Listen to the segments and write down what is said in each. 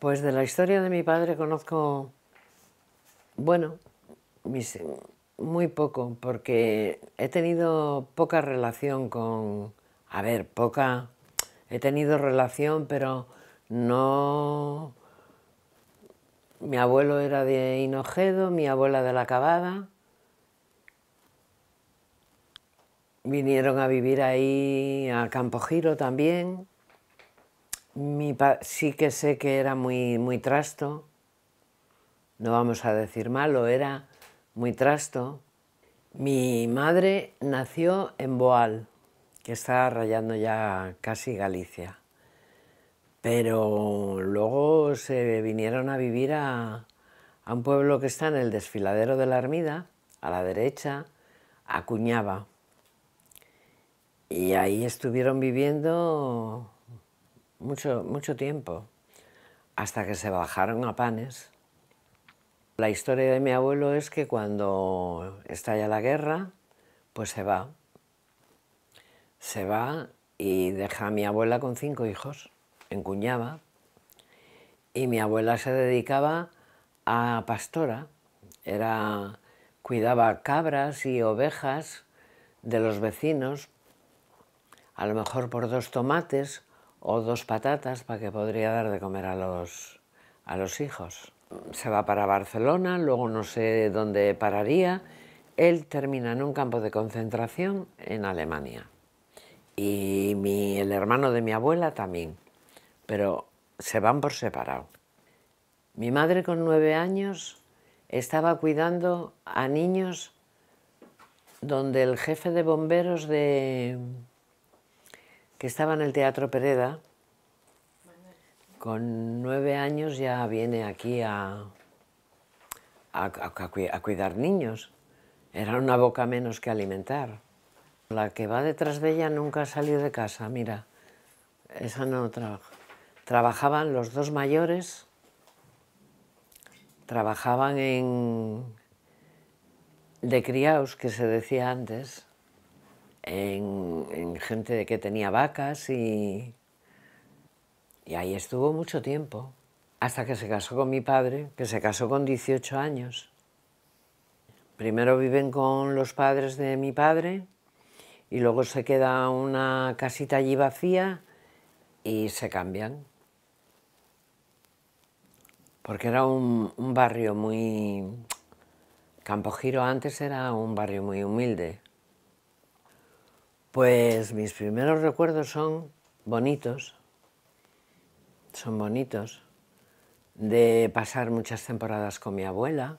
Pues de la historia de mi padre conozco, bueno, muy poco, porque he tenido poca relación con, a ver, poca, he tenido relación, pero no... Mi abuelo era de Hinojedo, mi abuela de la Cabada. Vinieron a vivir ahí a Campo Giro también sí que sé que era muy, muy trasto, no vamos a decir malo, era muy trasto. Mi madre nació en Boal, que está rayando ya casi Galicia, pero luego se vinieron a vivir a, un pueblo que está en el desfiladero de la Armida, a la derecha, a Cuñaba. Y ahí estuvieron viviendo mucho, mucho tiempo, hasta que se bajaron a panes. La historia de mi abuelo es que cuando estalla la guerra, pues se va. Se va y deja a mi abuela con cinco hijos, en Cuñaba. Y mi abuela se dedicaba a pastora, era, cuidaba cabras y ovejas de los vecinos, a lo mejor por dos tomates o dos patatas para que podría dar de comer a los, a los hijos. Se va para Barcelona, luego no sé dónde pararía. Él termina en un campo de concentración en Alemania. Y mi, el hermano de mi abuela también. Pero se van por separado. Mi madre con nueve años estaba cuidando a niños donde el jefe de bomberos de, que estaba en el Teatro Pereda, con nueve años ya viene aquí a, cuidar niños. Era una boca menos que alimentar. La que va detrás de ella nunca ha salido de casa, mira, esa no trabaja. Trabajaban los dos mayores, trabajaban en de criados, que se decía antes, en, gente de que tenía vacas y, ahí estuvo mucho tiempo, hasta que se casó con mi padre, que se casó con 18 años. Primero viven con los padres de mi padre y luego se queda una casita allí vacía y se cambian. Porque era un, un barrio muy... Campo Giro antes era un barrio muy humilde. Pues mis primeros recuerdos son bonitos, son bonitos, de pasar muchas temporadas con mi abuela,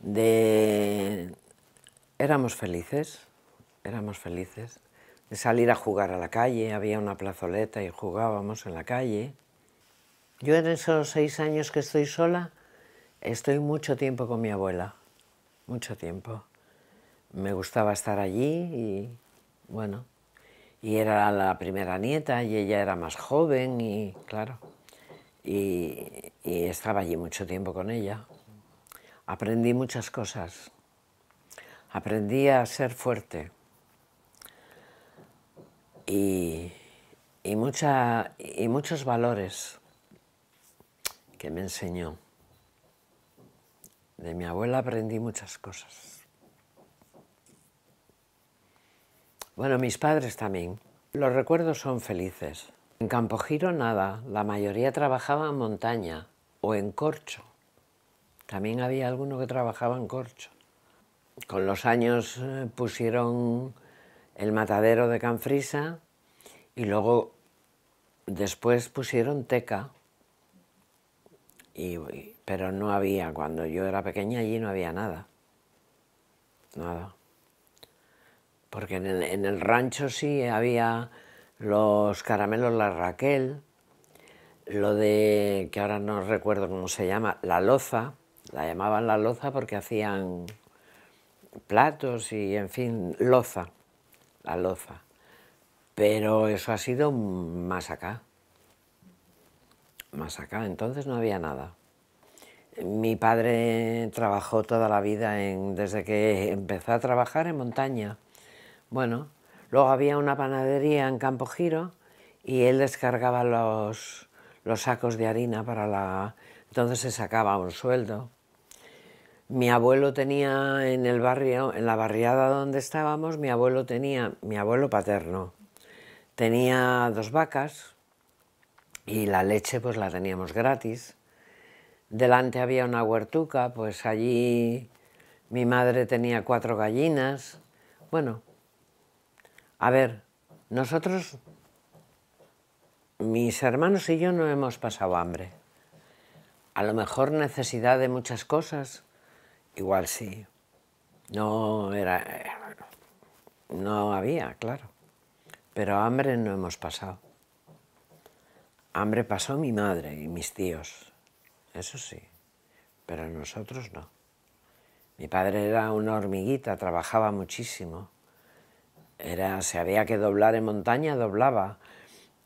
de... éramos felices, éramos felices, de salir a jugar a la calle, había una plazoleta y jugábamos en la calle. Yo en esos seis años que estoy sola, estoy mucho tiempo con mi abuela, mucho tiempo. Me gustaba estar allí y bueno. Y era la primera nieta y ella era más joven y claro. Y, estaba allí mucho tiempo con ella. Aprendí muchas cosas. Aprendí a ser fuerte. Y, y muchos valores que me enseñó. De mi abuela aprendí muchas cosas. Bueno, mis padres también. Los recuerdos son felices. En Campo Giro nada, la mayoría trabajaba en montaña o en corcho. También había alguno que trabajaba en corcho. Con los años eh, pusieron el matadero de Canfrisa y luego después pusieron teca. pero no había, cuando yo era pequeña allí no había nada. Nada porque en el, rancho sí había los caramelos La Raquel, lo de, que ahora no recuerdo cómo se llama, la loza, la llamaban la loza porque hacían platos y, en fin, loza, la loza. Pero eso ha sido más acá, más acá, entonces no había nada. Mi padre trabajó toda la vida, desde que empezó a trabajar en montaña. Bueno, luego había una panadería en Campo Giro y él descargaba los, sacos de harina para la... Entonces se sacaba un sueldo. Mi abuelo tenía en el barrio, en la barriada donde estábamos, mi abuelo tenía, mi abuelo paterno, tenía dos vacas y la leche pues la teníamos gratis. Delante había una huertuca, pues allí mi madre tenía cuatro gallinas. Bueno, a ver, nosotros, mis hermanos y yo no hemos pasado hambre. A lo mejor necesidad de muchas cosas, igual sí. No era... No había, claro. Pero hambre no hemos pasado. Hambre pasó mi madre y mis tíos, eso sí, pero nosotros no. Mi padre era una hormiguita, trabajaba muchísimo. Era, si había que doblar en montaña, doblaba.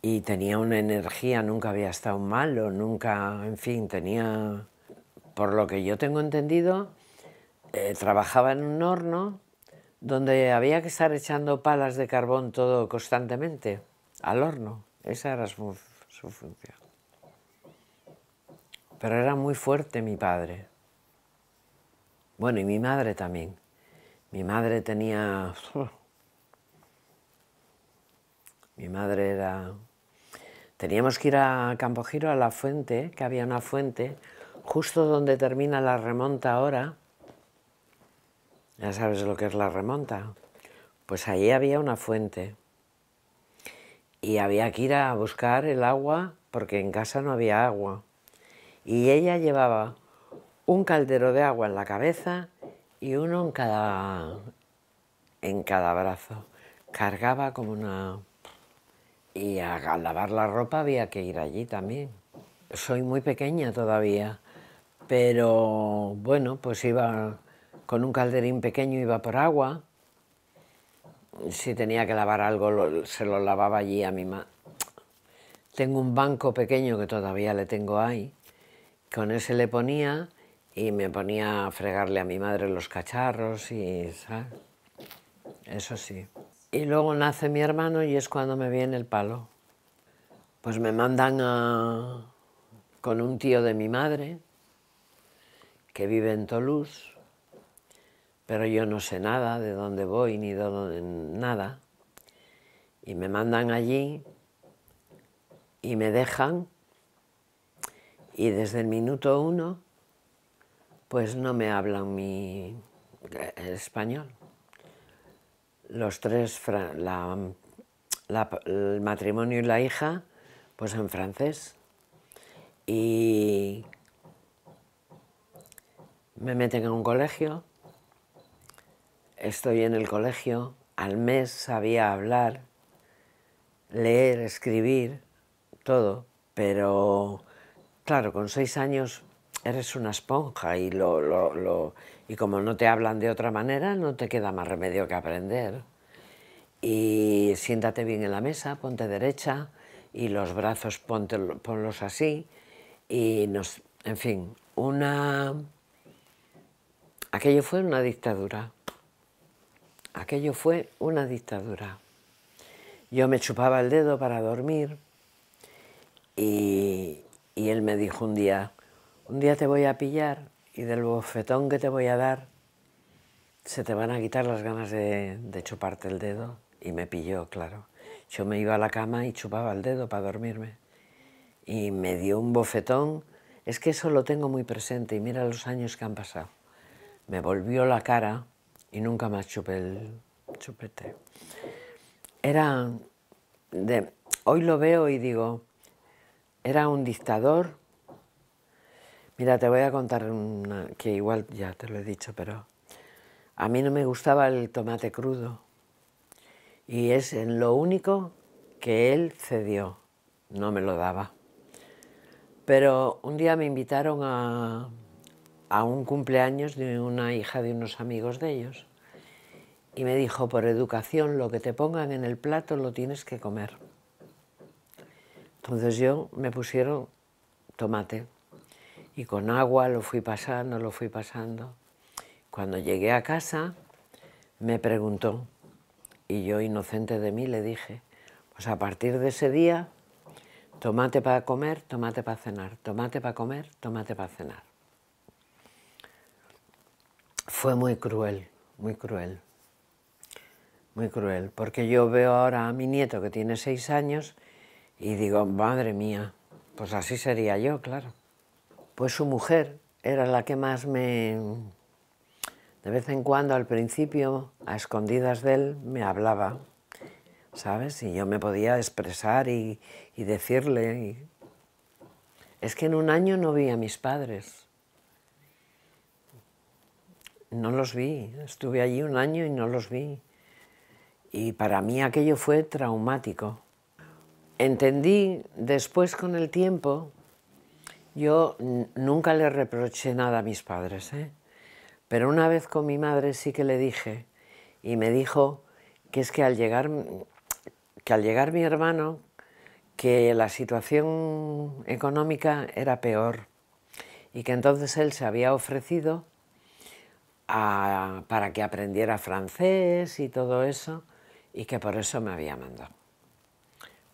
Y tenía una energía, nunca había estado malo, nunca, en fin, tenía... Por lo que yo tengo entendido, eh, trabajaba en un horno donde había que estar echando palas de carbón todo constantemente, al horno. Esa era su función. Pero era muy fuerte mi padre. Bueno, y mi madre también. Mi madre tenía mi madre era... Teníamos que ir a Campo Giro a la fuente, que había una fuente, justo donde termina la remonta ahora. Ya sabes lo que es la remonta. Pues allí había una fuente. Y había que ir a buscar el agua porque en casa no había agua. Y ella llevaba un caldero de agua en la cabeza y uno en cada, en cada brazo. Cargaba como una... Y a, lavar la ropa había que ir allí también. Soy muy pequeña todavía, pero bueno, pues iba con un calderín pequeño, iba por agua. Si tenía que lavar algo, se lo lavaba allí a mi madre Tengo un banco pequeño que todavía le tengo ahí. Con ese le ponía y me ponía a fregarle a mi madre los cacharros y eso sí. Y luego nace mi hermano y es cuando me viene el palo. Pues me mandan con un tío de mi madre, que vive en Toulouse, pero yo no sé nada de dónde voy ni de dónde, nada. Y me mandan allí y me dejan y desde el minuto uno pues no me hablan mi eh, español los tres, el matrimonio y la hija, pues en francés. Y me meten en un colegio, estoy en el colegio, al mes sabía hablar, leer, escribir, todo, pero claro, con seis años eres una esponja y lo, lo y como no te hablan de otra manera, no te queda más remedio que aprender. Y siéntate bien en la mesa, ponte derecha y los brazos ponlos así. Y nos, en fin, una... Aquello fue una dictadura. Aquello fue una dictadura. Yo me chupaba el dedo para dormir y, y él me dijo un día, un día te voy a pillar y del bofetón que te voy a dar se te van a quitar las ganas de, chuparte el dedo. Y me pilló, claro. Yo me iba a la cama y chupaba el dedo para dormirme. Y me dio un bofetón. Es que eso lo tengo muy presente y mira los años que han pasado. Me volvió la cara y nunca más chupé el chupete. Era de... Hoy lo veo y digo, era un dictador Mira, te voy a contar que igual ya te lo he dicho, pero a mí no me gustaba el tomate crudo. Y es en lo único que él cedió, no me lo daba. Pero un día me invitaron a, a un cumpleaños de una hija de unos amigos de ellos y me dijo, por educación, lo que te pongan en el plato lo tienes que comer. Entonces yo me pusieron tomate y con agua lo fui pasando, lo fui pasando. Cuando llegué a casa me preguntó y yo inocente de mí le dije, pues a partir de ese día, tomate para comer, tomate para cenar, tomate para comer, tomate para cenar. Fue muy cruel, muy cruel, muy cruel, porque yo veo ahora a mi nieto que tiene seis años y digo, madre mía, pues así sería yo, claro. Pues su mujer era la que más me... De vez en cuando, al principio, a escondidas de él, me hablaba, ¿sabes? Y yo me podía expresar y, decirle. Es que en un año no vi a mis padres. No los vi. Estuve allí un año y no los vi. Y para mí aquello fue traumático. Entendí después con el tiempo yo nunca le reproché nada a mis padres, ¿eh? pero una vez con mi madre sí que le dije y me dijo que es que al llegar, que al llegar mi hermano, que la situación económica era peor y que entonces él se había ofrecido para que aprendiera francés y todo eso y que por eso me había mandado.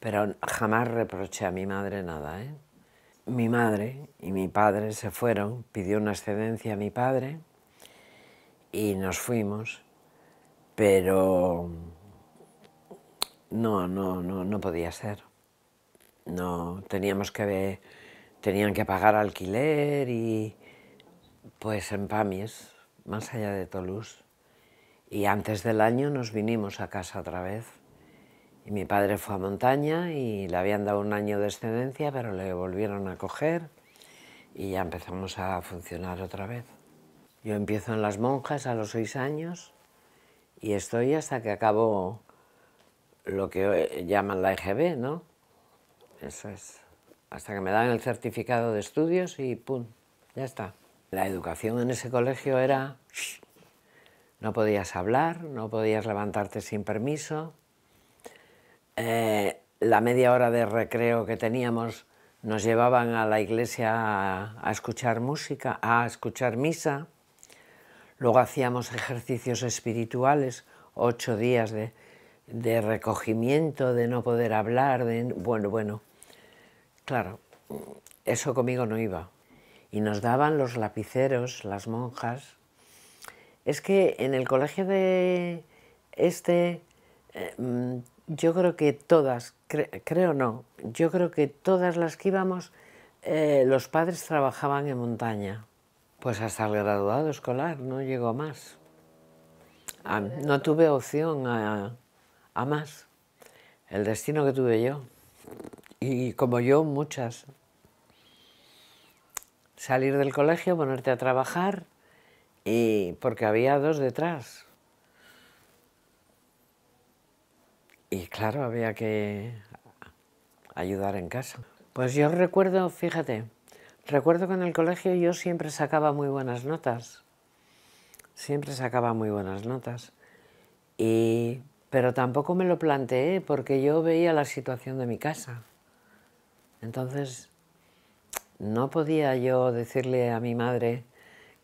Pero jamás reproché a mi madre nada, ¿eh? mi madre y mi padre se fueron, pidió una excedencia a mi padre y nos fuimos, pero no, no, no, no podía ser. No, teníamos que, tenían que pagar alquiler y pues en Pamies, más allá de Toulouse. Y antes del año nos vinimos a casa otra vez. Y mi padre fue a montaña y le habían dado un año de excedencia, pero le volvieron a coger y ya empezamos a funcionar otra vez. Yo empiezo en las monjas a los seis años y estoy hasta que acabo lo que llaman la EGB, ¿no? Eso es. Hasta que me dan el certificado de estudios y ¡pum! Ya está. La educación en ese colegio era... No podías hablar, no podías levantarte sin permiso, eh, la media hora de recreo que teníamos nos llevaban a la iglesia a, escuchar música, a escuchar misa. Luego hacíamos ejercicios espirituales, ocho días de, de recogimiento, de no poder hablar, bueno, bueno. Claro, eso conmigo no iba. Y nos daban los lapiceros, las monjas. Es que en el colegio de este Mm, yo creo que todas, creo no, yo creo que todas las que íbamos, eh, los padres trabajaban en montaña. Pues hasta el graduado escolar, no llegó más. Ah, no tuve opción a, a más. El destino que tuve yo. Y como yo, muchas. Salir del colegio, ponerte a trabajar, y porque había dos detrás. y claro, había que ayudar en casa. Pues yo recuerdo, fíjate, recuerdo que en el colegio yo siempre sacaba muy buenas notas. Siempre sacaba muy buenas notas. Y, pero tampoco me lo planteé porque yo veía la situación de mi casa. Entonces, no podía yo decirle a mi madre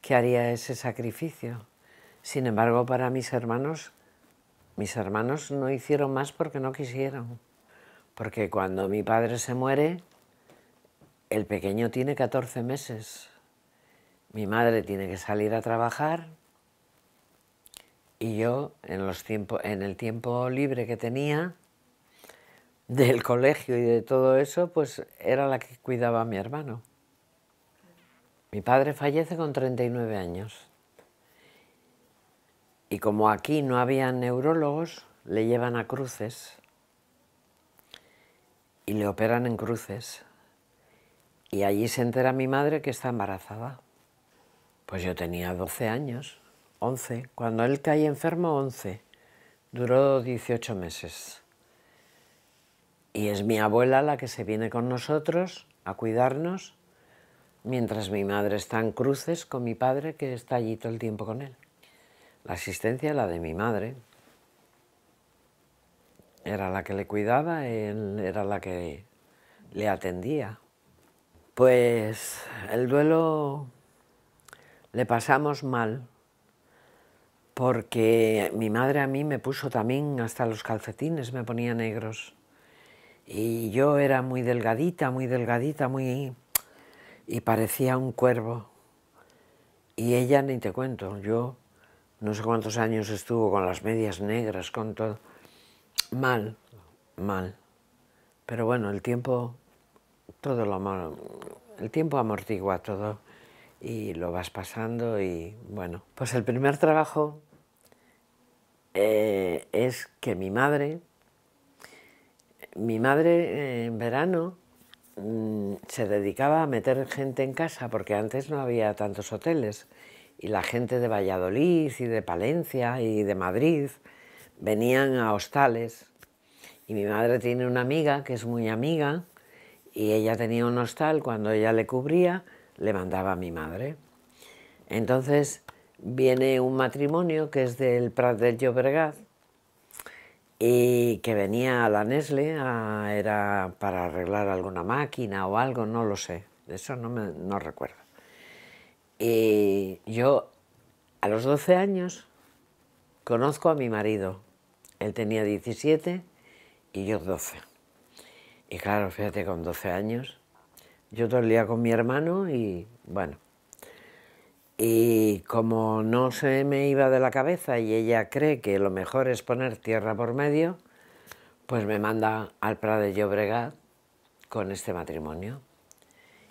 que haría ese sacrificio. Sin embargo, para mis hermanos mis hermanos no hicieron más porque no quisieron. Porque cuando mi padre se muere, el pequeño tiene 14 meses. Mi madre tiene que salir a trabajar y yo, en, los tiempo, en el tiempo libre que tenía, del colegio y de todo eso, pues era la que cuidaba a mi hermano. Mi padre fallece con 39 años. Y como aquí no había neurólogos, le llevan a cruces y le operan en cruces. Y allí se entera mi madre que está embarazada. Pues yo tenía 12 años, 11. Cuando él cae enfermo, 11. Duró 18 meses. Y es mi abuela la que se viene con nosotros a cuidarnos, mientras mi madre está en cruces con mi padre, que está allí todo el tiempo con él. La asistencia, la de mi madre, era la que le cuidaba, él era la que le atendía. Pues el duelo le pasamos mal porque mi madre a mí me puso también hasta los calcetines, me ponía negros. Y yo era muy delgadita, muy delgadita, muy... y parecía un cuervo. Y ella, ni te cuento, yo no sé cuántos años estuvo con las medias negras, con todo. Mal, mal. Pero bueno, el tiempo, todo lo el tiempo amortigua todo y lo vas pasando y bueno. Pues el primer trabajo eh, es que mi madre, mi madre en verano mm, se dedicaba a meter gente en casa porque antes no había tantos hoteles y la gente de Valladolid y de Palencia y de Madrid venían a hostales y mi madre tiene una amiga que es muy amiga y ella tenía un hostal, cuando ella le cubría le mandaba a mi madre. Entonces viene un matrimonio que es del Prat del Llobregat y que venía a la Nesle, era para arreglar alguna máquina o algo, no lo sé, eso no, me, no recuerdo. Y yo a los 12 años conozco a mi marido. Él tenía 17 y yo 12. Y claro, fíjate, con 12 años, yo todo con mi hermano y bueno. Y como no se me iba de la cabeza y ella cree que lo mejor es poner tierra por medio, pues me manda al Prado de Llobregat con este matrimonio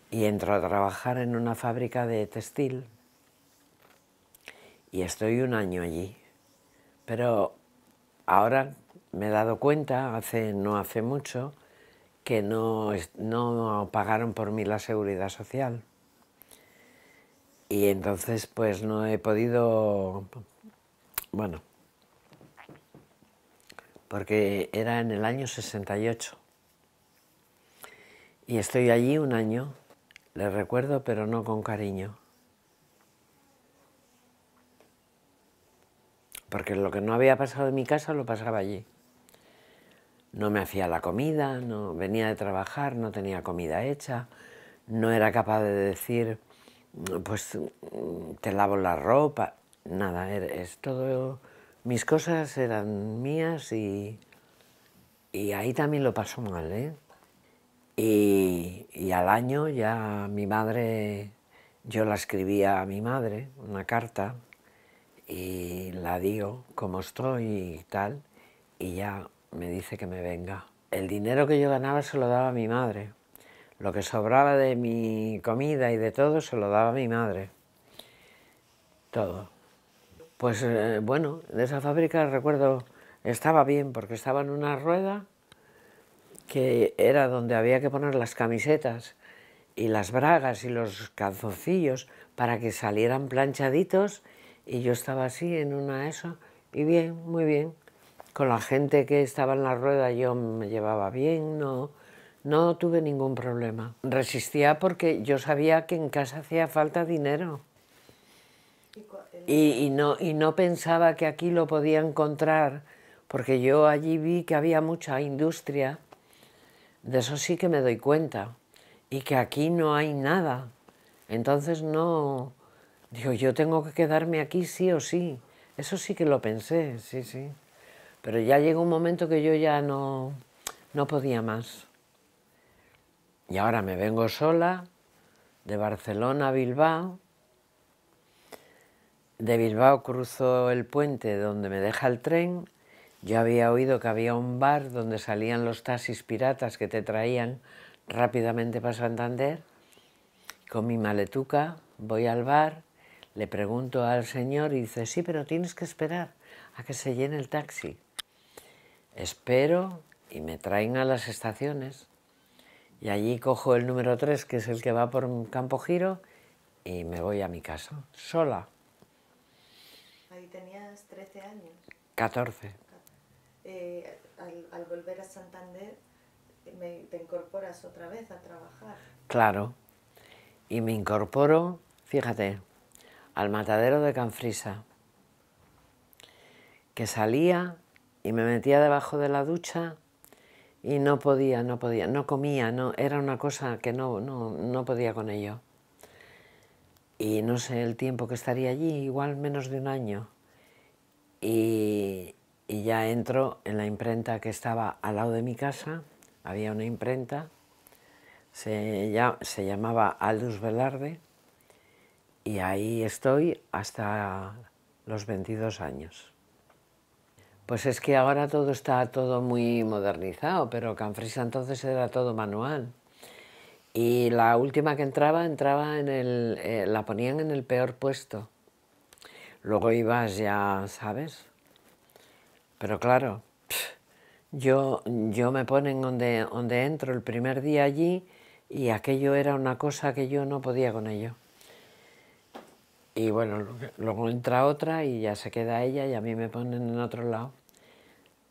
y entro a trabajar en una fábrica de textil y estoy un año allí. Pero ahora me he dado cuenta, hace, no hace mucho, que no pagaron por mí la seguridad social. Y entonces pues no he podido, bueno, porque era en el año 68. Y estoy allí un año le recuerdo, pero no con cariño. Porque lo que no había pasado en mi casa lo pasaba allí. No me hacía la comida, no venía de trabajar, no tenía comida hecha, no era capaz de decir, pues te lavo la ropa, nada, er, es todo mis cosas eran mías y, y, ahí también lo pasó mal, ¿eh? Y, al año ya mi madre, yo la escribía a mi madre, una carta, y la digo cómo estoy y tal, y ya me dice que me venga. El dinero que yo ganaba se lo daba a mi madre. Lo que sobraba de mi comida y de todo se lo daba a mi madre. Todo. Pues eh, bueno, de esa fábrica recuerdo, estaba bien porque estaba en una rueda que era donde había que poner las camisetas y las bragas y los calzoncillos para que salieran planchaditos y yo estaba así en una eso y bien, muy bien. Con la gente que estaba en la rueda yo me llevaba bien, no, no tuve ningún problema. Resistía porque yo sabía que en casa hacía falta dinero. Y, no, y no pensaba que aquí lo podía encontrar, porque yo allí vi que había mucha industria de eso sí que me doy cuenta, y que aquí no hay nada. Entonces no, digo, yo tengo que quedarme aquí sí o sí. Eso sí que lo pensé, sí, sí. Pero ya llegó un momento que yo ya no, no podía más. Y ahora me vengo sola, de Barcelona a Bilbao. De Bilbao cruzo el puente donde me deja el tren yo había oído que había un bar donde salían los taxis piratas que te traían rápidamente para Santander. Con mi maletuca voy al bar, le pregunto al señor y dice, sí, pero tienes que esperar a que se llene el taxi. Espero y me traen a las estaciones. Y allí cojo el número 3, que es el que va por Campo Giro, y me voy a mi casa, sola. Ahí tenías 13 años. 14. Eh, al, volver a Santander me, te incorporas otra vez a trabajar. Claro, y me incorporo, fíjate, al matadero de Canfrisa, que salía y me metía debajo de la ducha y no podía, no podía, no comía, no, era una cosa que no, no, no podía con ello. Y no sé el tiempo que estaría allí, igual menos de un año. Y, y ya entro en la imprenta que estaba al lado de mi casa, había una imprenta, se, ya, se llamaba Aldus Velarde y ahí estoy hasta los 22 años. Pues es que ahora todo está todo muy modernizado, pero Canfrisa entonces era todo manual. Y la última que entraba, entraba en el, eh, la ponían en el peor puesto. Luego ibas ya, ¿sabes? Pero claro, yo, yo me ponen donde, donde entro el primer día allí y aquello era una cosa que yo no podía con ello. Y bueno, luego entra otra y ya se queda ella y a mí me ponen en otro lado.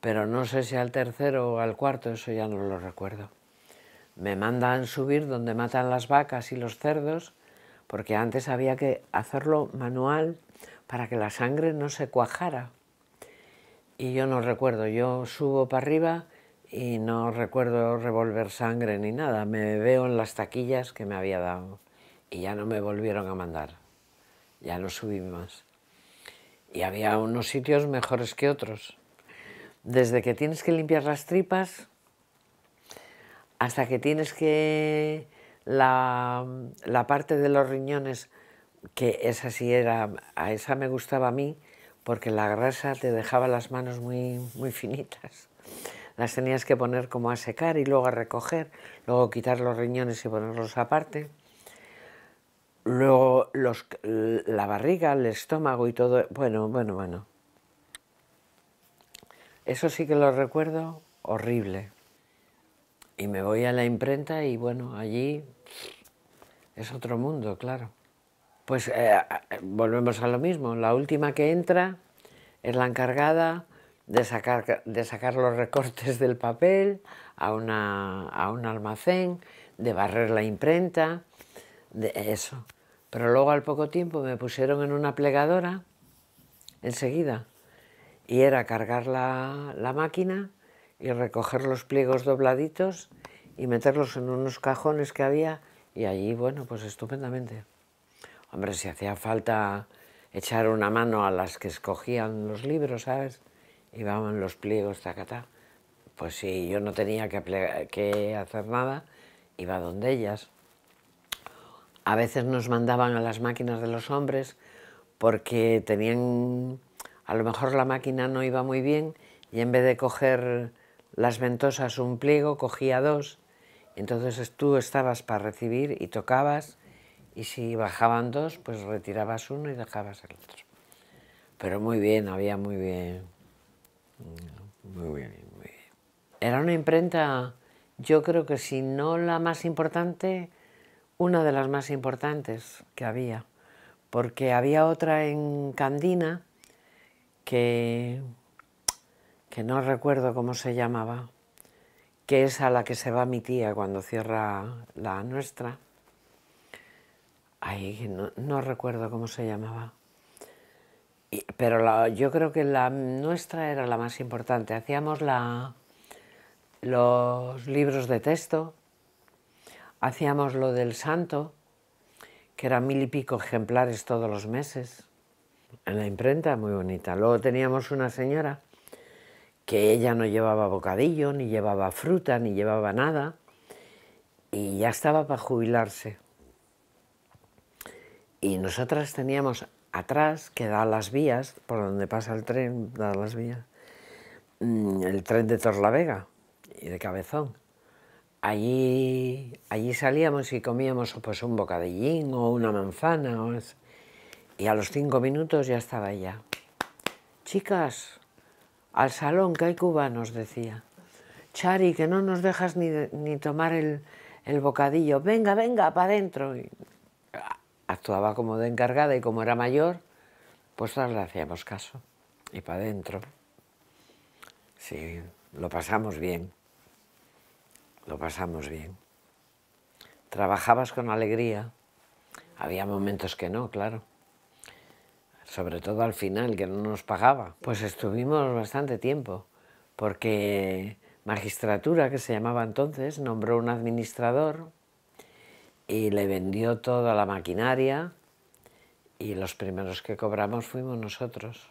Pero no sé si al tercero o al cuarto, eso ya no lo recuerdo. Me mandan subir donde matan las vacas y los cerdos, porque antes había que hacerlo manual para que la sangre no se cuajara y yo no recuerdo, yo subo para arriba y no recuerdo revolver sangre ni nada, me veo en las taquillas que me había dado y ya no me volvieron a mandar, ya no subí más. Y había unos sitios mejores que otros. Desde que tienes que limpiar las tripas hasta que tienes que la, la parte de los riñones, que esa sí era, a esa me gustaba a mí, porque la grasa te dejaba las manos muy, muy finitas. Las tenías que poner como a secar y luego a recoger, luego quitar los riñones y ponerlos aparte. Luego los, la barriga, el estómago y todo. Bueno, bueno, bueno. Eso sí que lo recuerdo horrible. Y me voy a la imprenta y bueno, allí es otro mundo, claro. Pues eh, eh, volvemos a lo mismo, la última que entra es la encargada de sacar, de sacar los recortes del papel a, un almacén, de barrer la imprenta, de eso. Pero luego al poco tiempo me pusieron en una plegadora enseguida y era cargar la, la máquina y recoger los pliegos dobladitos y meterlos en unos cajones que había y allí, bueno, pues estupendamente. Hombre, si hacía falta echar una mano a las que escogían los libros, ¿sabes? Iban los pliegos, tacatá. Pues si yo no tenía que, que hacer nada, iba donde ellas. A veces nos mandaban a las máquinas de los hombres porque tenían, a lo mejor la máquina no iba muy bien y en vez de coger las ventosas un pliego, cogía dos. Entonces tú estabas para recibir y tocabas y si bajaban dos, pues retirabas uno y dejabas el otro. Pero muy bien, había muy bien. Muy bien, muy bien. Era una imprenta, yo creo que si no la más importante, una de las más importantes que había. Porque había otra en Candina que, que no recuerdo cómo se llamaba, que es a la que se va mi tía cuando cierra la nuestra Ay, no, recuerdo cómo se llamaba. pero yo creo que la nuestra era la más importante. Hacíamos la, los libros de texto, hacíamos lo del santo, que eran mil y pico ejemplares todos los meses, en la imprenta, muy bonita. Luego teníamos una señora que ella no llevaba bocadillo, ni llevaba fruta, ni llevaba nada, y ya estaba para jubilarse y nosotras teníamos atrás, que da las vías, por donde pasa el tren, da las vías, mm, el tren de Torlavega y de Cabezón. Allí, allí salíamos y comíamos pues, un bocadillín o una manzana. y a los cinco minutos ya estaba ella. Chicas, al salón que hay cubanos, decía. Chari, que no nos dejas ni, ni tomar el, el bocadillo. Venga, venga, para adentro actuaba como de encargada y como era mayor, pues no le hacíamos caso. Y para adentro. Sí, lo pasamos bien. Lo pasamos bien. Trabajabas con alegría. Había momentos que no, claro. Sobre todo al final, que no nos pagaba. Pues estuvimos bastante tiempo, porque magistratura, que se llamaba entonces, nombró un administrador y le vendió toda la maquinaria y los primeros que cobramos fuimos nosotros.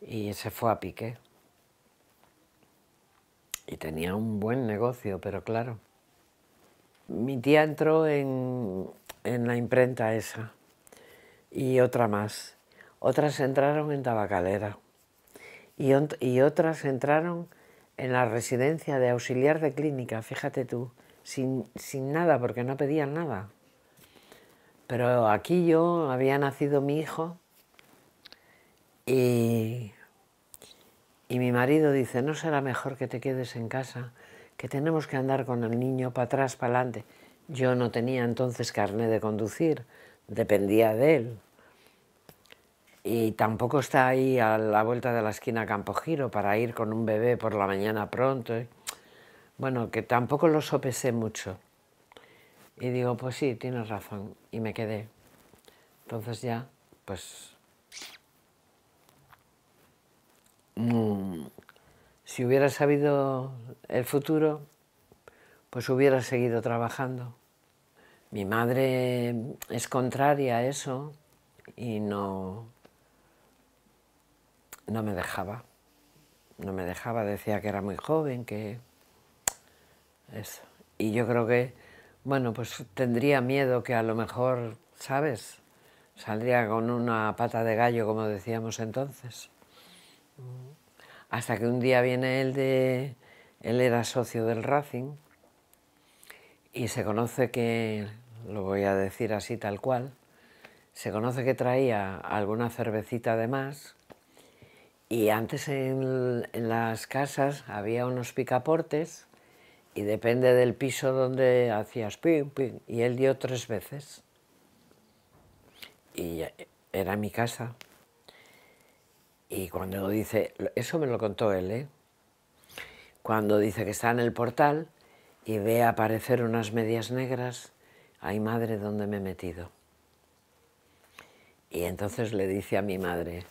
Y se fue a pique. Y tenía un buen negocio, pero claro. Mi tía entró en, en la imprenta esa y otra más. Otras entraron en Tabacalera y, y otras entraron en la residencia de auxiliar de clínica, fíjate tú sin, nada, porque no pedían nada. Pero aquí yo había nacido mi hijo y, y mi marido dice, no será mejor que te quedes en casa, que tenemos que andar con el niño para atrás, para adelante. Yo no tenía entonces carné de conducir, dependía de él. Y tampoco está ahí a la vuelta de la esquina Campo Giro para ir con un bebé por la mañana pronto. ¿eh? bueno, que tampoco lo sopesé mucho. Y digo, pues sí, tienes razón. Y me quedé. Entonces ya, pues... Mm, si hubiera sabido el futuro, pues hubiera seguido trabajando. Mi madre es contraria a eso y no, no me dejaba. No me dejaba, decía que era muy joven, que y yo creo que, bueno, pues tendría miedo que a lo mejor, ¿sabes? Saldría con una pata de gallo, como decíamos entonces. Hasta que un día viene él de... Él era socio del Racing y se conoce que, lo voy a decir así tal cual, se conoce que traía alguna cervecita de más y antes en, en las casas había unos picaportes y depende del piso donde hacías ping, ping, y él dio tres veces. Y era mi casa. Y cuando dice, eso me lo contó él, ¿eh? cuando dice que está en el portal y ve aparecer unas medias negras, ay madre, ¿dónde me he metido? Y entonces le dice a mi madre,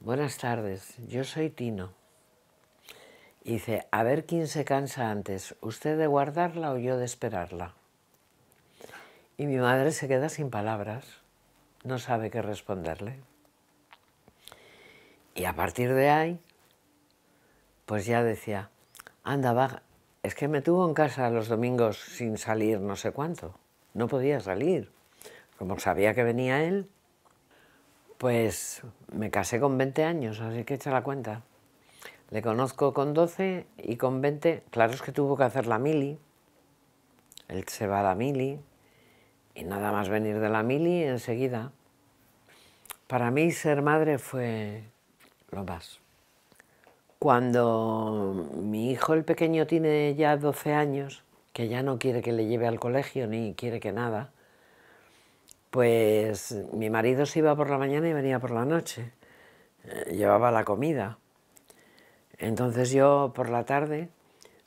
buenas tardes, yo soy Tino dice, a ver quién se cansa antes, usted de guardarla o yo de esperarla. Y mi madre se queda sin palabras, no sabe qué responderle. Y a partir de ahí, pues ya decía, anda, va, es que me tuvo en casa los domingos sin salir no sé cuánto, no podía salir. Como sabía que venía él, pues me casé con 20 años, así que echa la cuenta. Le conozco con 12 y con 20, claro es que tuvo que hacer la mili. Él se va a la mili y nada más venir de la mili enseguida. Para mí ser madre fue lo más. Cuando mi hijo el pequeño tiene ya 12 años, que ya no quiere que le lleve al colegio ni quiere que nada, pues mi marido se iba por la mañana y venía por la noche. Eh, llevaba la comida. Entonces yo por la tarde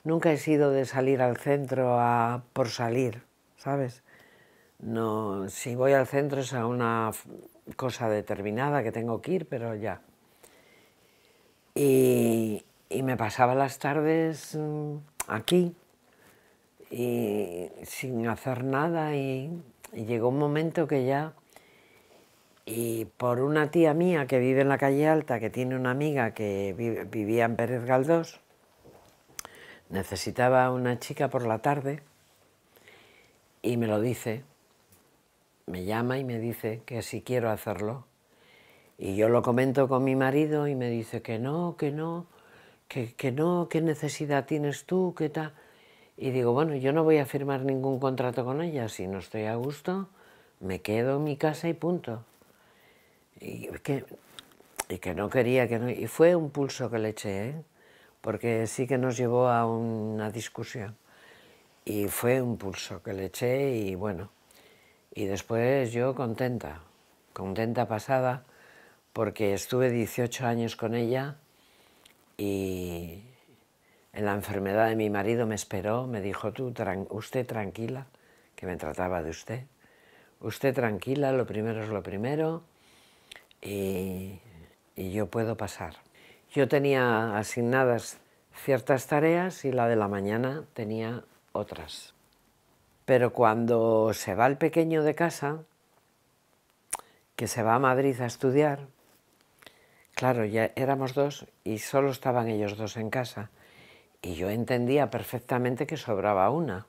nunca he sido de salir al centro por salir, ¿sabes? No, si voy al centro es a una cosa determinada que tengo que ir, pero ya. Y, me pasaba las tardes mm, aquí y sin hacer nada y llegó un momento que ya y por una tía mía que vive en la calle Alta, que tiene una amiga que vivía en Pérez Galdós, necesitaba una chica por la tarde y me lo dice. Me llama y me dice que si quiero hacerlo. Y yo lo comento con mi marido y me dice que no, que no, que, que no, qué necesidad tienes tú, qué tal. Y digo, bueno, yo no voy a firmar ningún contrato con ella, si no estoy a gusto, me quedo en mi casa y punto. Y que, no quería que no. Y fue un pulso que le eché, ¿eh? porque sí que nos llevó a una discusión. Y fue un pulso que le eché y bueno. Y después yo contenta, contenta pasada, porque estuve 18 años con ella y en la enfermedad de mi marido me esperó, me dijo, tú, usted tranquila, que me trataba de usted, usted tranquila, lo primero es lo primero, y, yo puedo pasar. Yo tenía asignadas ciertas tareas y la de la mañana tenía otras. Pero cuando se va el pequeño de casa, que se va a Madrid a estudiar, claro, ya éramos dos y solo estaban ellos dos en casa. Y yo entendía perfectamente que sobraba una.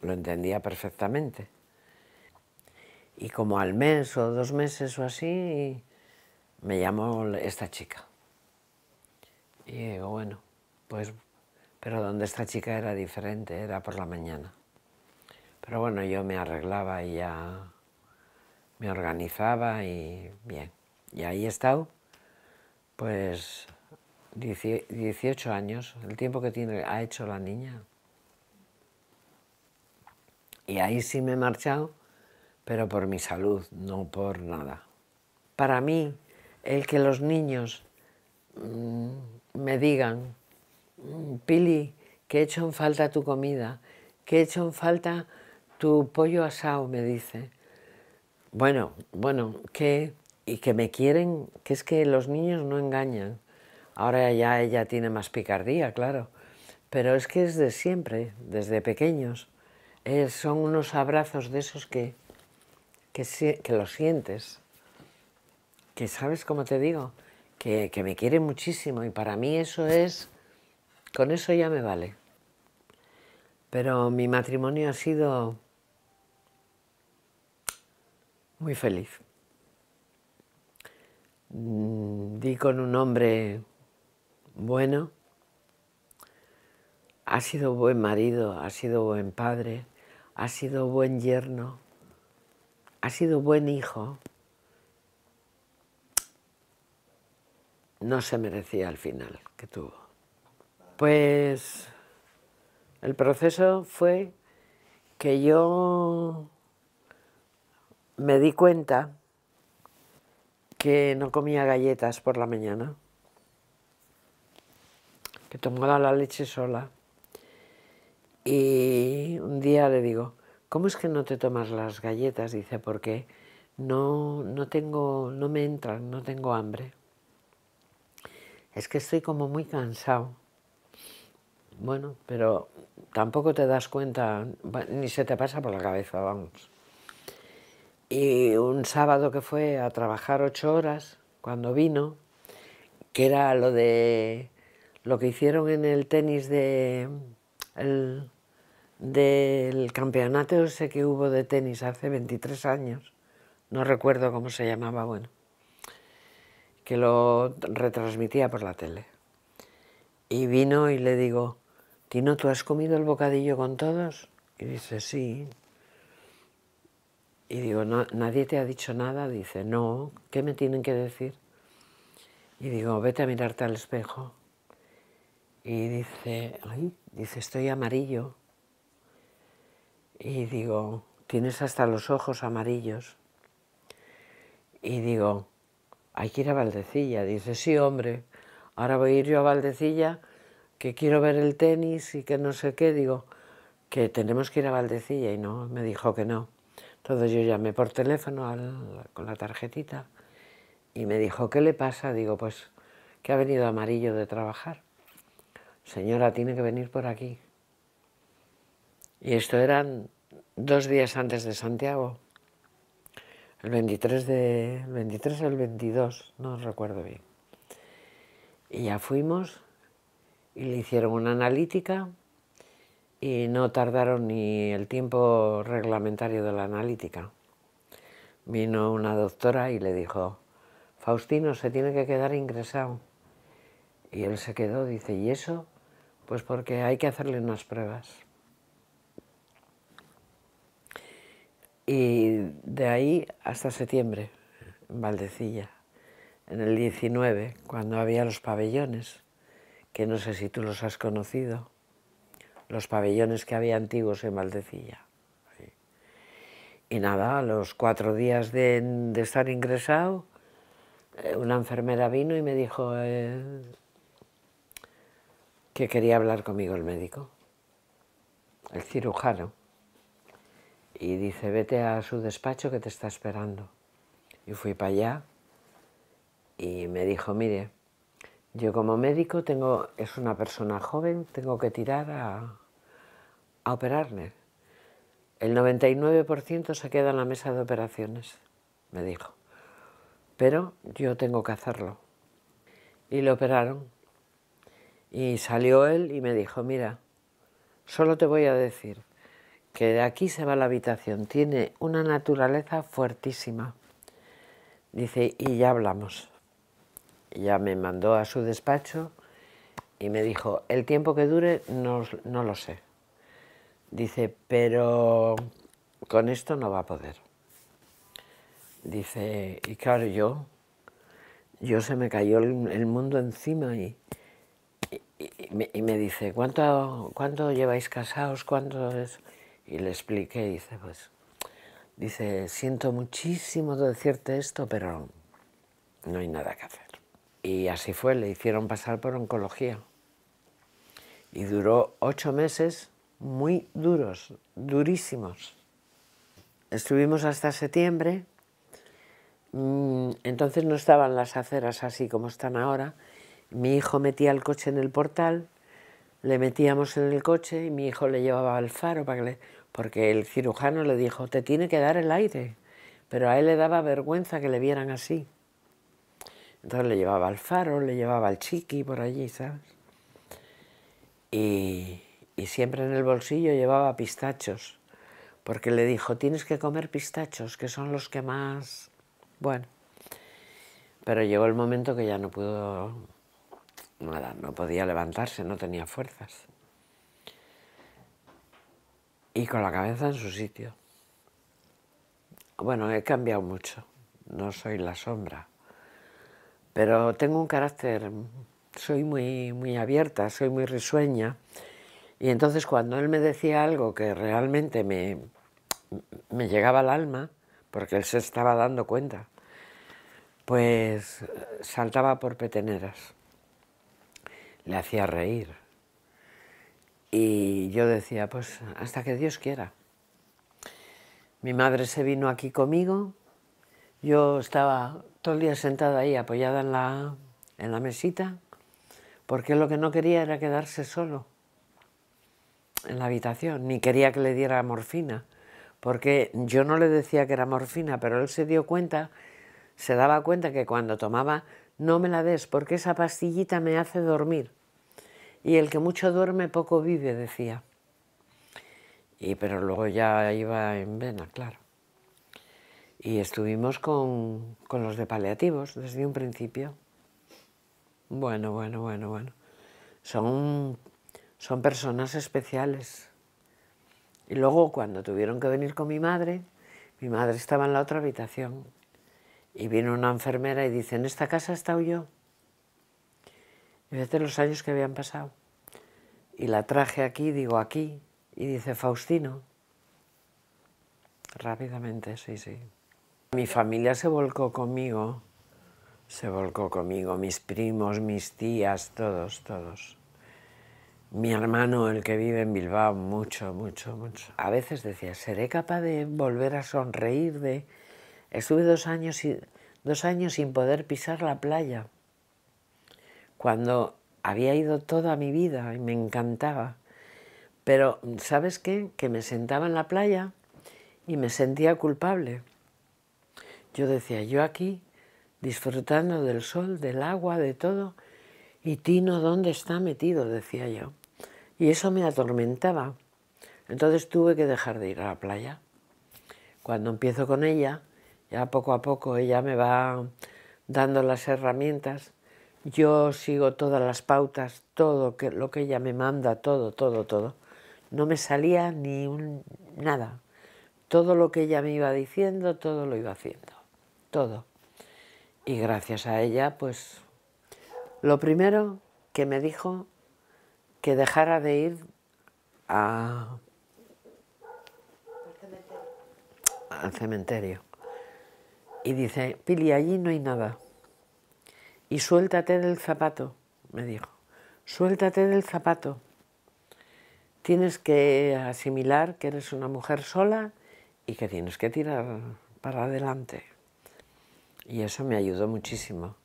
Lo entendía perfectamente. Y como al mes o dos meses o así, me llamó esta chica. Y digo, bueno, pues, pero donde esta chica era diferente, era por la mañana. Pero bueno, yo me arreglaba y ya me organizaba y bien. Y ahí he estado, pues, 18 años, el tiempo que tiene, ha hecho la niña. Y ahí sí me he marchado pero por mi salud, no por nada. Para mí, el que los niños mm, me digan, mm, Pili, que he hecho en falta tu comida, que he hecho en falta tu pollo asado, me dice. Bueno, bueno, que, y que me quieren, que es que los niños no engañan. Ahora ya ella tiene más picardía, claro, pero es que es de siempre, desde pequeños. Eh, son unos abrazos de esos que que, lo sientes, que sabes cómo te digo, que, que me quiere muchísimo y para mí eso es, con eso ya me vale. Pero mi matrimonio ha sido muy feliz. Mm, di con un hombre bueno, ha sido buen marido, ha sido buen padre, ha sido buen yerno, ha sido buen hijo, no se merecía el final que tuvo. Pues el proceso fue que yo me di cuenta que no comía galletas por la mañana, que tomaba la leche sola. Y un día le digo, ¿cómo es que no te tomas las galletas? Dice, porque no, no, tengo, no me entran, no tengo hambre. Es que estoy como muy cansado. Bueno, pero tampoco te das cuenta, ni se te pasa por la cabeza, vamos. Y un sábado que fue a trabajar ocho horas, cuando vino, que era lo de lo que hicieron en el tenis de el, del campeonato ese que hubo de tenis hace 23 años, no recuerdo cómo se llamaba, bueno, que lo retransmitía por la tele. Y vino y le digo, Tino, ¿tú has comido el bocadillo con todos? Y dice, sí. Y digo, ¿nadie te ha dicho nada? Dice, no, ¿qué me tienen que decir? Y digo, vete a mirarte al espejo. Y dice, ay, dice, estoy amarillo y digo, tienes hasta los ojos amarillos. Y digo, hay que ir a Valdecilla. Dice, sí, hombre, ahora voy a ir yo a Valdecilla, que quiero ver el tenis y que no sé qué. Digo, que tenemos que ir a Valdecilla. Y no, me dijo que no. Entonces yo llamé por teléfono con la tarjetita y me dijo, ¿qué le pasa? Digo, pues que ha venido amarillo de trabajar. Señora, tiene que venir por aquí. Y esto eran dos días antes de Santiago, el 23 de, o el 22, no recuerdo bien. Y ya fuimos y le hicieron una analítica y no tardaron ni el tiempo reglamentario de la analítica. Vino una doctora y le dijo, Faustino se tiene que quedar ingresado. Y él se quedó, dice, ¿y eso? Pues porque hay que hacerle unas pruebas. Y de ahí hasta septiembre, en Valdecilla, en el 19, cuando había los pabellones, que no sé si tú los has conocido, los pabellones que había antiguos en Valdecilla. Y nada, a los cuatro días de, estar ingresado, eh, una enfermera vino y me dijo eh, que quería hablar conmigo el médico, el cirujano y dice, vete a su despacho que te está esperando. y fui para allá y me dijo, mire, yo como médico tengo, es una persona joven, tengo que tirar a, a operarme. El 99% se queda en la mesa de operaciones, me dijo. Pero yo tengo que hacerlo. Y lo operaron. Y salió él y me dijo, mira, solo te voy a decir que de aquí se va la habitación, tiene una naturaleza fuertísima. Dice, y ya hablamos. ya me mandó a su despacho y me dijo, el tiempo que dure no, lo sé. Dice, pero con esto no va a poder. Dice, y claro, yo, yo se me cayó el, mundo encima y, y, me, dice, ¿cuánto, ¿cuánto lleváis casados? ¿Cuánto es? Y le expliqué dice, pues, dice, siento muchísimo decirte esto, pero no hay nada que hacer. Y así fue, le hicieron pasar por oncología. Y duró ocho meses muy duros, durísimos. Estuvimos hasta septiembre, mm, entonces no estaban las aceras así como están ahora. Mi hijo metía el coche en el portal, le metíamos en el coche y mi hijo le llevaba al faro para que le porque el cirujano le dijo, te tiene que dar el aire, pero a él le daba vergüenza que le vieran así. Entonces le llevaba al faro, le llevaba al chiqui por allí, ¿sabes? Y, y siempre en el bolsillo llevaba pistachos, porque le dijo, tienes que comer pistachos, que son los que más... Bueno, pero llegó el momento que ya no pudo, nada, no podía levantarse, no tenía fuerzas y con la cabeza en su sitio. Bueno, he cambiado mucho, no soy la sombra, pero tengo un carácter, soy muy, muy abierta, soy muy risueña, y entonces cuando él me decía algo que realmente me, me llegaba al alma, porque él se estaba dando cuenta, pues eh, saltaba por peteneras, le hacía reír. Y yo decía, pues hasta que Dios quiera. Mi madre se vino aquí conmigo, yo estaba todo el día sentada ahí apoyada en la, en la mesita, porque lo que no quería era quedarse solo en la habitación, ni quería que le diera morfina, porque yo no le decía que era morfina, pero él se dio cuenta, se daba cuenta que cuando tomaba, no me la des, porque esa pastillita me hace dormir y el que mucho duerme poco vive, decía. Y, pero luego ya iba en vena, claro. Y estuvimos con, los de paliativos desde un principio. Bueno, bueno, bueno, bueno. Son, son personas especiales. Y luego cuando tuvieron que venir con mi madre, mi madre estaba en la otra habitación y vino una enfermera y dice, en esta casa he estado yo. Fíjate los años que habían pasado. Y la traje aquí, digo aquí, y dice Faustino. Rápidamente, sí, sí. Mi familia se volcó conmigo, se volcó conmigo, mis primos, mis tías, todos, todos. Mi hermano, el que vive en Bilbao, mucho, mucho, mucho. A veces decía, ¿seré capaz de volver a sonreír? De... Estuve dos años, y, dos años sin poder pisar la playa cuando había ido toda mi vida y me encantaba. Pero ¿sabes qué? Que me sentaba en la playa y me sentía culpable. Yo decía, yo aquí, disfrutando del sol, del agua, de todo, y Tino, ¿dónde está metido? decía yo. Y eso me atormentaba. Entonces tuve que dejar de ir a la playa. Cuando empiezo con ella, ya poco a poco ella me va dando las herramientas yo sigo todas las pautas, todo que, lo que ella me manda, todo, todo, todo. No me salía ni un, nada. Todo lo que ella me iba diciendo, todo lo iba haciendo, todo. Y gracias a ella, pues, lo primero que me dijo que dejara de ir a, al cementerio. Y dice, Pili, allí no hay nada y suéltate del zapato, me dijo, suéltate del zapato. Tienes que asimilar que eres una mujer sola y que tienes que tirar para adelante. Y eso me ayudó muchísimo.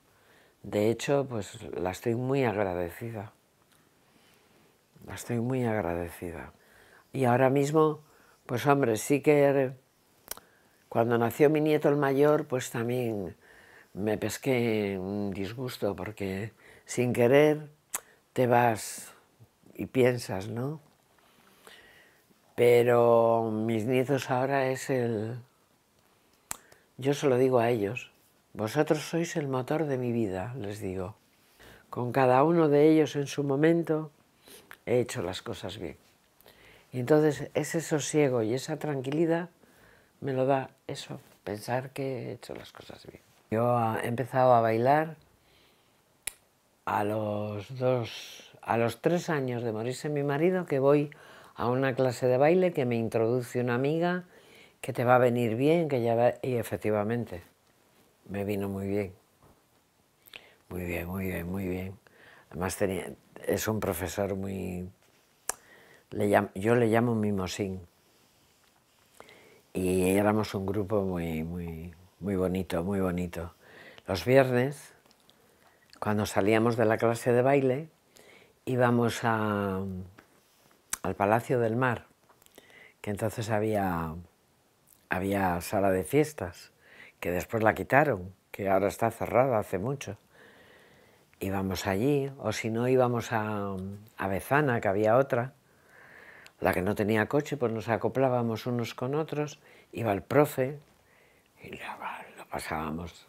De hecho, pues la estoy muy agradecida. La estoy muy agradecida. Y ahora mismo, pues hombre, sí que cuando nació mi nieto el mayor, pues también me pesqué un disgusto porque sin querer te vas y piensas, ¿no? Pero mis nietos ahora es el... Yo se lo digo a ellos. Vosotros sois el motor de mi vida, les digo. Con cada uno de ellos en su momento he hecho las cosas bien. Y entonces ese sosiego y esa tranquilidad me lo da eso, pensar que he hecho las cosas bien. Yo he empezado a bailar a los dos, a los tres años de morirse mi marido, que voy a una clase de baile que me introduce una amiga que te va a venir bien, que ya y efectivamente me vino muy bien, muy bien, muy bien, muy bien. Además tenía, es un profesor muy, yo le llamo mimosín y éramos un grupo muy, muy, muy bonito, muy bonito. Los viernes, cuando salíamos de la clase de baile, íbamos al Palacio del Mar, que entonces había, había sala de fiestas, que después la quitaron, que ahora está cerrada hace mucho. Íbamos allí, o si no íbamos a, a Bezana, que había otra, la que no tenía coche, pues nos acoplábamos unos con otros, iba el profe, y lo pasábamos.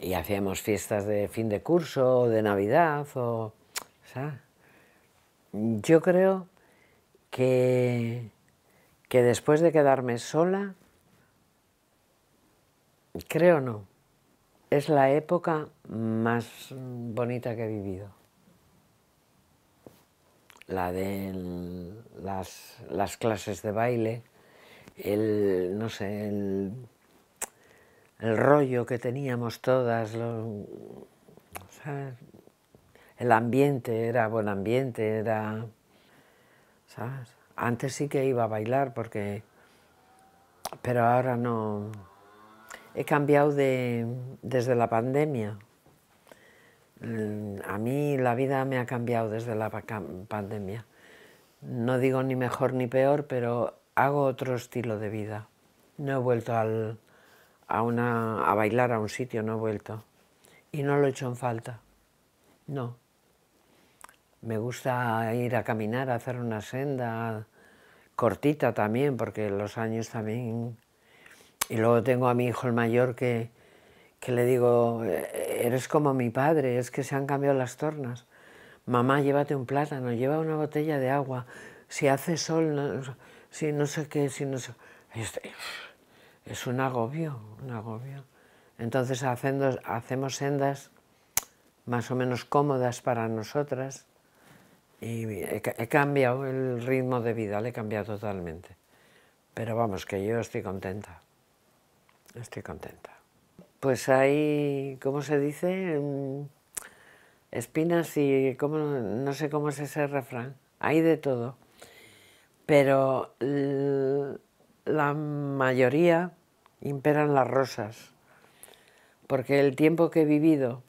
Y hacíamos fiestas de fin de curso, o de Navidad, o, Yo creo que, que después de quedarme sola, creo no, es la época más bonita que he vivido. La de las clases de baile, el, no sé, el, rollo que teníamos todas, el ambiente era buen ambiente, era, Antes sí que iba a bailar porque, pero ahora no. He cambiado de, desde la pandemia. Mm, a mí la vida me ha cambiado desde la pandemia. No digo ni mejor ni peor, pero hago otro estilo de vida. No he vuelto a, bailar a un sitio, no he vuelto. Y no lo he hecho en falta. No. Me gusta ir a caminar, a hacer una senda cortita también, porque los años también... Y luego tengo a mi hijo el mayor que, que le digo, eh, eres como mi padre, es que se han cambiado las tornas. Mamá, llévate un plátano, lleva una botella de agua. Si hace sol... Sí, no sé qué, si no sé... Es un agobio, un agobio. Entonces hacemos, hacemos sendas más o menos cómodas para nosotras y he, cambiado el ritmo de vida, le he cambiado totalmente. Pero vamos, que yo estoy contenta, estoy contenta. Pues hay, ¿cómo se dice? Mm, espinas y, ¿cómo? no sé cómo es ese refrán, hay de todo pero la mayoría imperan las rosas, porque el tiempo que he vivido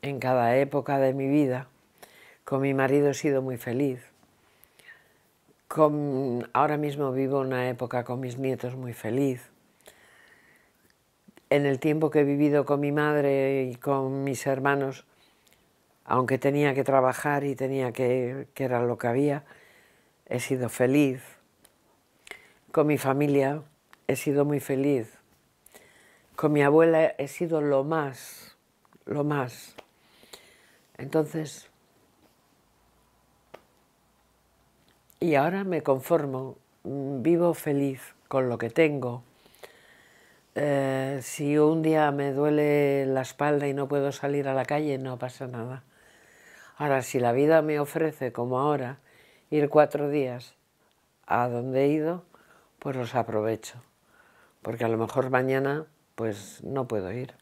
en cada época de mi vida, con mi marido he sido muy feliz, ahora mismo vivo una época con mis nietos muy feliz, en el tiempo que he vivido con mi madre y con mis hermanos, aunque tenía que trabajar y tenía que, que era lo que había, he sido feliz. Con mi familia he sido muy feliz. Con mi abuela he sido lo más, lo más. Entonces, y ahora me conformo, mm, vivo feliz con lo que tengo. Eh, si un día me duele la espalda y no puedo salir a la calle, no pasa nada. Ahora, si la vida me ofrece, como ahora, Ir cuatro días a donde he ido, pues los aprovecho, porque a lo mejor mañana pues no puedo ir.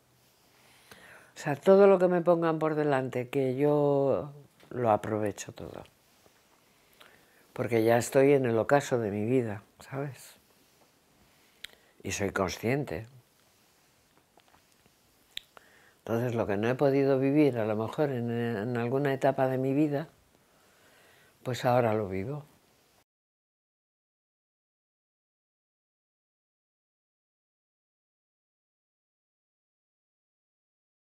O sea, todo lo que me pongan por delante, que yo lo aprovecho todo. Porque ya estoy en el ocaso de mi vida, ¿sabes? Y soy consciente. Entonces, lo que no he podido vivir, a lo mejor en alguna etapa de mi vida, pues ahora lo vivo.